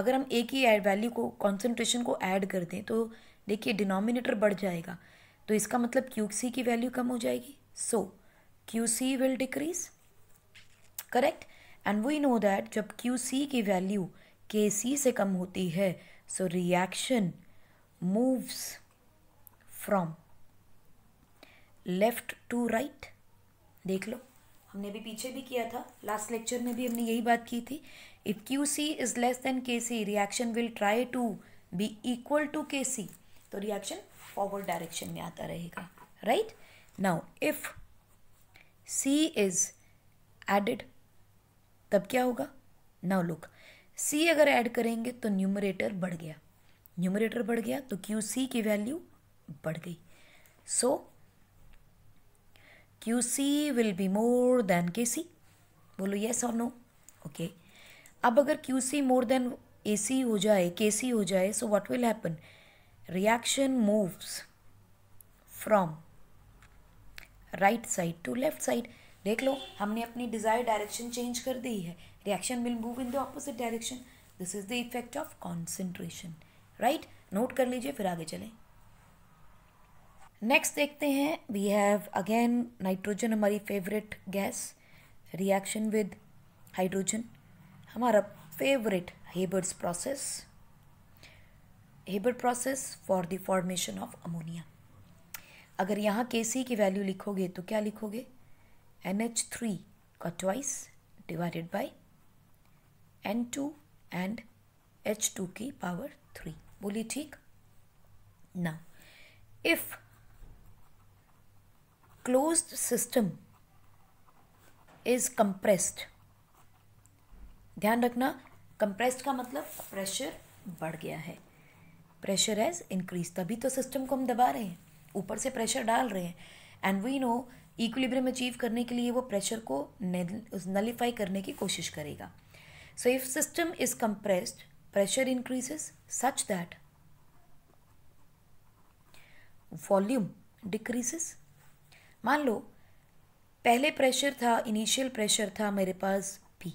अगर हम ए की एड वैल्यू को कॉन्सेंट्रेशन को ऐड कर दें तो देखिए डिनोमिनेटर बढ़ जाएगा तो इसका मतलब क्यू सी की वैल्यू कम हो जाएगी so Q C will decrease correct and we know that जब क्यू सी की वैल्यू के सी से कम होती है so reaction moves from left to right देख लो हमने भी पीछे भी किया था लास्ट लेक्चर में भी हमने यही बात की थी if Q C is less than K C reaction will try to be equal to K C तो रिएक्शन फॉरवर्ड डायरेक्शन में आता रहेगा right now if C is added तब क्या होगा नाउ लुक सी अगर ऐड करेंगे तो न्यूमरेटर बढ़ गया न्यूमरेटर बढ़ गया तो क्यू सी की वैल्यू बढ़ गई so so, Q C will be more than K C बोलो येस और नो ओके अब अगर क्यू सी मोर देन ए सी हो जाए के सी हो जाए so what will happen reaction moves from right side to left side देख लो हमने अपनी डिजायर डायरेक्शन चेंज कर दी है reaction will move in the opposite direction this is the effect of concentration right note कर लीजिए फिर आगे चलें नेक्स्ट देखते हैं वी हैव अगेन नाइट्रोजन हमारी favourite gas reaction with hydrogen हमारा favourite Haber's process Haber process for the formation of ammonia अगर यहाँ के सी की वैल्यू लिखोगे तो क्या लिखोगे एन एच थ्री का twice divided by N two and H two की पावर थ्री बोलिए ठीक ना if closed system is compressed ध्यान रखना compressed का मतलब pressure बढ़ गया है प्रेशर एज इंक्रीज तभी तो सिस्टम को हम दबा रहे हैं ऊपर से प्रेशर डाल रहे हैं and we know equilibrium achieve करने के लिए वो प्रेशर को नलीफाई करने की कोशिश करेगा so if system is compressed pressure increases such that volume decreases मान लो पहले प्रेशर था इनिशियल प्रेशर था मेरे पास पी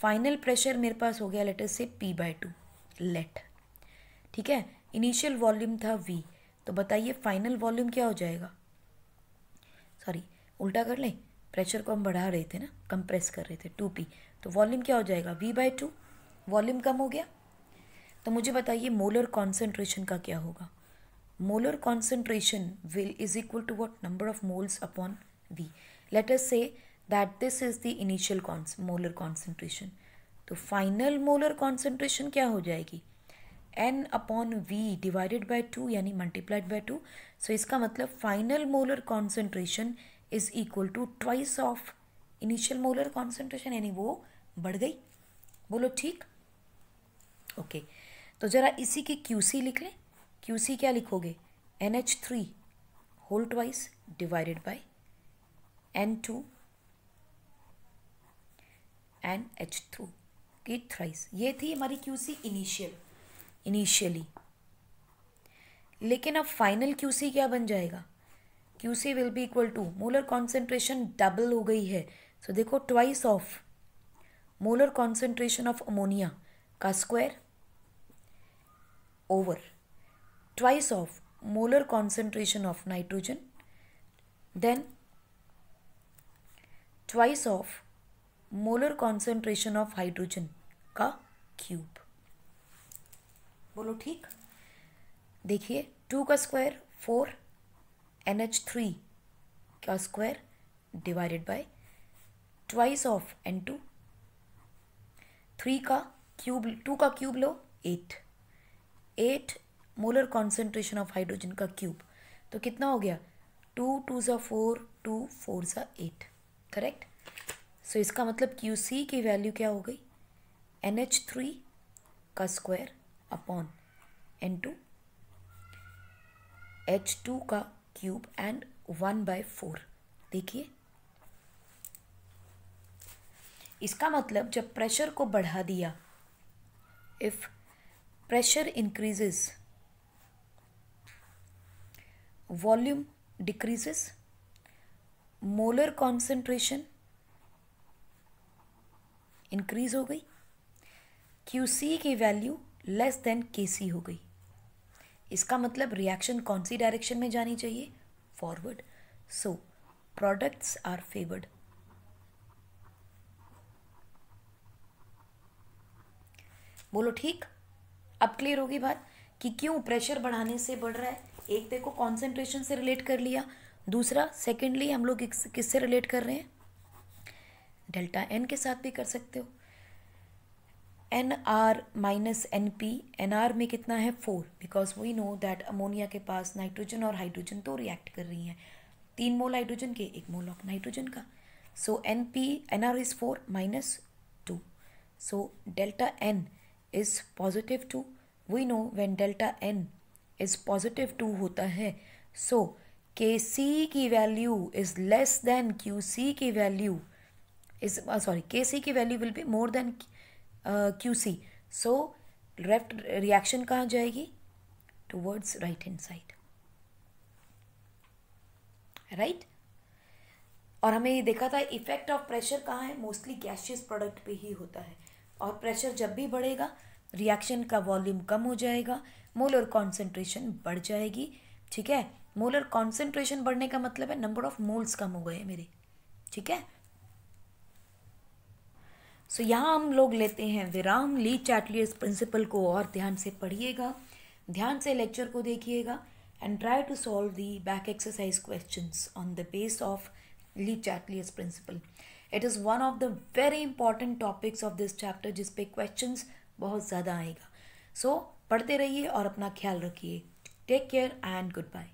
फाइनल प्रेशर मेरे पास हो गया लेटर से पी बाय टू लेट ठीक है इनिशियल वॉल्यूम था वी तो बताइए फाइनल वॉल्यूम क्या हो जाएगा सॉरी उल्टा कर लें प्रेशर को हम बढ़ा रहे थे ना कंप्रेस कर रहे थे टू पी तो वॉल्यूम क्या हो जाएगा वी बाई टू वॉल्यूम कम हो गया तो मुझे बताइए मोलर कॉन्सेंट्रेशन का क्या होगा molar concentration will is equal to what number of moles upon V. Let us say that this is the initial cons, molar concentration. तो फाइनल मोलर कॉन्सेंट्रेशन क्या हो जाएगी N upon V divided by two यानी multiplied by two so इसका मतलब final molar concentration is equal to twice of initial molar concentration यानी वो बढ़ गई बोलो ठीक ओके okay. तो ज़रा इसी की क्यूसी लिख लें क्यू सी क्या लिखोगे N H three whole twice divided by N two N H three की थ्राइस ये थी हमारी क्यू सी इनिशियल इनिशियली लेकिन अब फाइनल क्यू सी क्या बन जाएगा Q C will be equal to molar concentration double हो गई है सो so, देखो twice of molar concentration of ammonia का square over twice of molar concentration of nitrogen then twice of molar concentration of hydrogen का cube बोलो ठीक देखिए two का square four N H three का square divided by twice of N two three का cube two का cube लो eight eight molar concentration of hydrogen का क्यूब तो कितना हो गया टू टू ज़ा फोर टू फोर ज़ा एट करेक्ट सो इसका मतलब क्यू सी की वैल्यू क्या हो गई एन एच थ्री का square upon N two H two का cube and one by four देखिए इसका मतलब जब प्रेशर को बढ़ा दिया if pressure increases volume decreases, molar concentration increase हो गई QC की वैल्यू लेस देन के हो गई इसका मतलब रिएक्शन कौन सी डायरेक्शन में जानी चाहिए forward so products are favoured बोलो ठीक अब क्लियर होगी बात कि क्यों प्रेशर बढ़ाने से बढ़ रहा है एक देखो कॉन्सेंट्रेशन से रिलेट कर लिया दूसरा सेकेंडली हम लोग किससे रिलेट कर रहे हैं डेल्टा एन के साथ भी कर सकते हो N are minus N P N R में कितना है four because we know that ammonia के पास नाइट्रोजन और हाइड्रोजन तो रिएक्ट कर रही हैं तीन मोल हाइड्रोजन के एक मोल ऑफ नाइट्रोजन का so n P N r is four minus two so delta n is positive two we know when delta n is positive two होता है सो के सी की value is less than Q सी की value is sorry K सी की value will be more than Q c so left reaction कहाँ जाएगी towards right hand side right और हमें ये देखा था इफेक्ट ऑफ प्रेशर कहाँ है मोस्टली गैशियस प्रोडक्ट पे ही होता है और प्रेशर जब भी बढ़ेगा रिएक्शन का वॉल्यूम कम हो जाएगा मोलर कॉन्सेंट्रेशन बढ़ जाएगी ठीक है मोलर कॉन्सेंट्रेशन बढ़ने का मतलब है नंबर ऑफ मोल्स कम हो गए मेरे ठीक है सो so, यहाँ हम लोग लेते हैं विराम ली चैटली इस प्रिंसिपल को और ध्यान से पढ़िएगा ध्यान से लेक्चर को देखिएगा and try to solve the back exercise question on the base of Le Chatelier's principle it is one of the very important topics of this chapter जिसपे क्वेश्चन बहुत ज़्यादा आएगा सो so, पढ़ते रहिए और अपना ख्याल रखिए take care and good bye